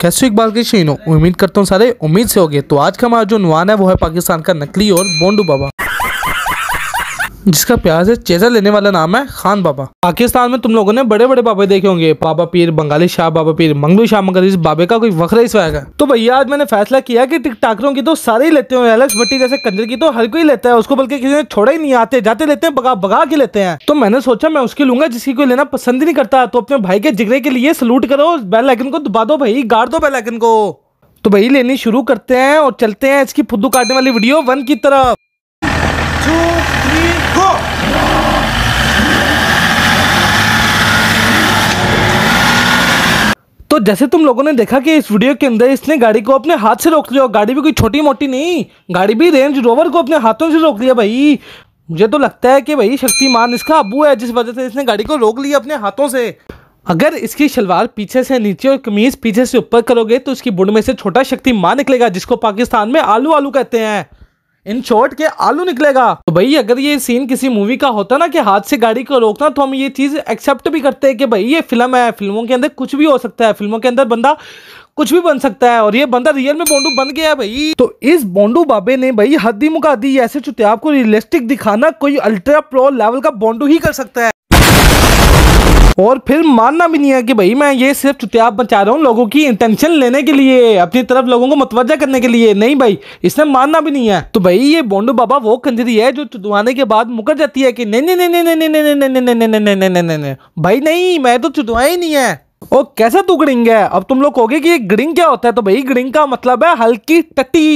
कैसे इकबाल के शहीनों उम्मीद करता हूँ सारे उम्मीद से हो तो आज का हमारा जो नुआन है वो है पाकिस्तान का नकली और बोंडू बाबा जिसका प्याज है चेजा लेने वाला नाम है खान बाबा पाकिस्तान में तुम लोगों ने बड़े बड़े बाबे देखे होंगे बाबा पीर बंगाली शाह बाबा पीर मंगलू शाह मगर इस बाबे का कोई वक्र ही स्वैग है तो भैया आज मैंने फैसला किया कि टिक टाकरों की तो सारे ही लेते हैं एलेक्स भट्टी जैसे कंजर की तो हर कोई लेता है उसको बल्कि किसी ने छोड़ा ही नहीं आते जाते लेते हैं बगा बगा के लेते हैं तो मैंने सोचा मैं उसकी लूंगा जिसकी कोई लेना पसंद नहीं करता तो अपने भाई के जिगरे के लिए सलूट करो बेल को दबा दो भाई गाड़ दो बेल को तो भाई लेनी शुरू करते हैं और चलते हैं इसकी फुद्दू काटने वाली वीडियो वन की तरफ जैसे तुम लोगों ने देखा कि इस वीडियो के अंदर इसने गाड़ी को अपने हाथ से रोक लिया गाड़ी भी कोई छोटी मोटी नहीं गाड़ी भी रेंज रोवर को अपने हाथों से रोक लिया भाई मुझे तो लगता है कि भाई शक्तिमान इसका अबू है जिस वजह से इसने गाड़ी को रोक लिया अपने हाथों से अगर इसकी शलवार पीछे से नीचे और कमीज पीछे से ऊपर करोगे तो उसकी बुढ़ में से छोटा शक्तिमान निकलेगा जिसको पाकिस्तान में आलू आलू कहते हैं इन शॉर्ट के आलू निकलेगा तो भाई अगर ये सीन किसी मूवी का होता ना कि हाथ से गाड़ी को रोकना तो हम ये चीज एक्सेप्ट भी करते हैं कि भाई ये फिल्म है फिल्मों के अंदर कुछ भी हो सकता है फिल्मों के अंदर बंदा कुछ भी बन सकता है और ये बंदा रियल में बोंडू बन गया है भाई तो इस बोंडू बाबे ने भाई हद्दी मुका दी ऐसे चुते को रियलिस्टिक दिखाना कोई अल्ट्रा प्रो लेवल का बोंडू ही कर सकता है और फिर मानना भी नहीं है कि भाई मैं ये सिर्फ चुतियाब मचा रहा हूँ लोगों की इंटेंशन लेने के लिए अपनी तरफ लोगों को मतवजा करने के लिए नहीं भाई इसने मानना भी नहीं है तो भाई ये बोंडू बाबा वो कंजरी है जो चुतवाने के बाद मुकर जाती है कि नहीं नहीं नहीं नहीं नहीं नहीं नहीं नहीं नहीं नहीं नहीं नहीं भाई नहीं मैं तो चुतवा ही नहीं है ओ कैसा तू गिड़िंग है अब तुम लोग कहोगे कि ये ग्रिंग क्या होता है तो भाई ग्रिंग का मतलब है हल्की टटी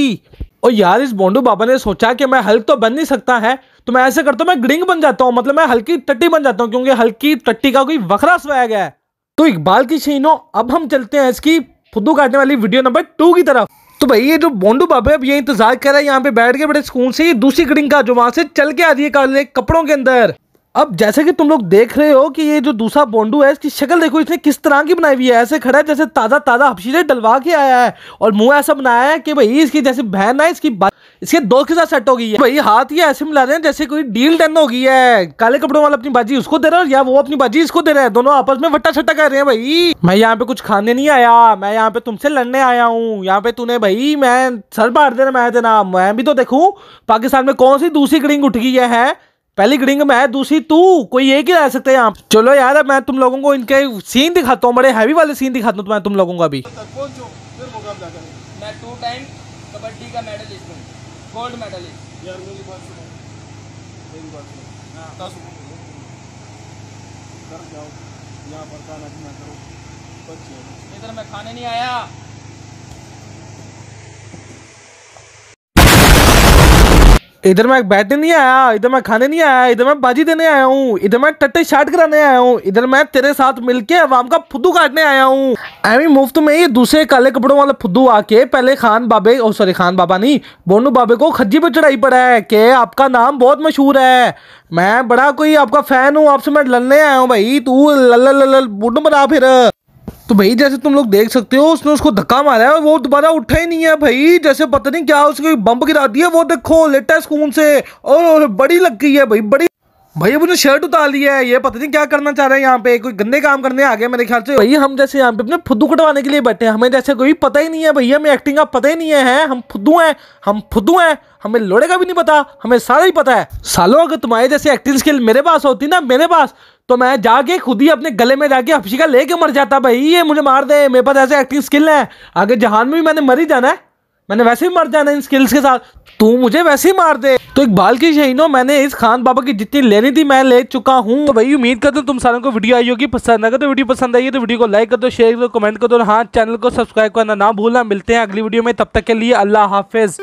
और यार इस बोंडू बाबा ने सोचा कि मैं हल तो बन नहीं सकता है तो मैं ऐसे करता हूँ मैं ग्रिंग बन जाता हूँ मतलब मैं हल्की टट्टी बन जाता हूँ क्योंकि हल्की टट्टी का कोई वखरा सोया गया है तो इकबाल की शहीनो अब हम चलते हैं इसकी फुद्दू काटने वाली वीडियो नंबर टू की तरफ तो भाई ये जो बोंडू बाबे अब ये इंतजार कर रहा है यहाँ पे बैठ के बड़े सुकून से ये दूसरी ग्रिंग का जो वहां से चल के आ रही है काले कपड़ों के अंदर अब जैसे कि तुम लोग देख रहे हो कि ये जो दूसरा बोंडू है इसकी शक्ल देखो इसने किस तरह की बनाई हुई है ऐसे खड़ा है जैसे ताज़ा ताज़ा हबशीरे डलवा के आया है और मुंह ऐसा बनाया है कि भाई इसकी जैसे बहन है इसकी बात इसके दोस्त के साथ सेट हो गई है भाई हाथ ही ऐसे मिला रहे हैं जैसे कोई डील डन हो गई है काले कपड़ों वाला अपनी बाजी उसको दे रहा है या वो अपनी बाजी इसको दे रहा है दोनों आपस में वट्टा छट्टा कर रहे हैं भाई मैं यहाँ पे कुछ खाने नहीं आया मैं यहाँ पे तुमसे लड़ने आया हूँ यहाँ पे तूने भाई मैं सर मार देना मैं देना मैं भी तो देखू पाकिस्तान में कौन सी दूसरी कड़िंग उठ गई है पहली ग्रीडिंग मैं दूसरी तू कोई एक ही रह सकते हैं आप चलो यार मैं तुम लोगों को इनके सीन दिखाता हूँ बड़े हैवी वाले सीन दिखाता हूँ तो मैं तुम लोगों को अभी यार मेरी बात सुनो मेरी हाँ। बात सुनो कर जाओ पर खाना करो बच्चे इधर मैं खाने नहीं आया इधर मैं बैठने नहीं आया इधर मैं खाने नहीं आया इधर मैं बाजी देने आया हूँ इधर मैं टट्टे शाट कराने आया हूँ इधर मैं तेरे साथ मिलके अवाम का फुद्दू काटने आया हूँ एमी मुफ्त में ये दूसरे काले कपड़ों वाला फुद्दू आके पहले खान बाबे ओ सॉरी खान बाबा नहीं बोनू बाबे को खज्जी पे चढ़ाई पड़ा है कि आपका नाम बहुत मशहूर है मैं बड़ा कोई आपका फैन हूँ आपसे मैं लड़ने आया हूँ भाई तू लल लल बोनू बना फिर तो भाई जैसे तुम लोग देख सकते हो उसने उसको धक्का मारा है वो दोबारा उठा ही नहीं है भाई जैसे पता नहीं क्या उसकी बम्प गिरा दी है वो देखो लेटा स्कून से और, बड़ी लग गई है भाई बड़ी भाई अब शर्ट उतार लिया है ये पता नहीं क्या करना चाह रहे हैं यहाँ पे कोई गंदे काम करने आ गए मेरे ख्याल से भाई हम जैसे यहाँ पे अपने फुद्दू कटवाने के लिए बैठे हैं हमें जैसे कोई पता ही नहीं है भैया हमें एक्टिंग का पता ही नहीं है हम फुद्दू हैं हम फुद्दू हैं हमें लोड़े का भी नहीं पता हमें सारा ही पता है सालों अगर तुम्हारे जैसे एक्टिंग स्किल मेरे पास होती ना मेरे पास तो मैं जाके खुद ही अपने गले में जाके हफशिका लेके मर जाता भाई ये मुझे मार दे मेरे पास ऐसे एक्टिंग स्किल है आगे जहान में भी मैंने मर ही जाना है मैंने वैसे ही मर जाना इन स्किल्स के साथ तू मुझे वैसे ही मार दे तो इकबाल की शहीनों मैंने इस खान बाबा की जितनी लेनी थी मैं ले चुका हूँ तो भाई उम्मीद करते तुम सारों को वीडियो आई होगी पसंद अगर तो वीडियो पसंद आई है तो वीडियो को लाइक कर दो शेयर कर दो कमेंट कर दो हाँ चैनल को सब्सक्राइब करना ना भूलना मिलते हैं अगली वीडियो में तब तक के लिए अल्लाह हाफिज़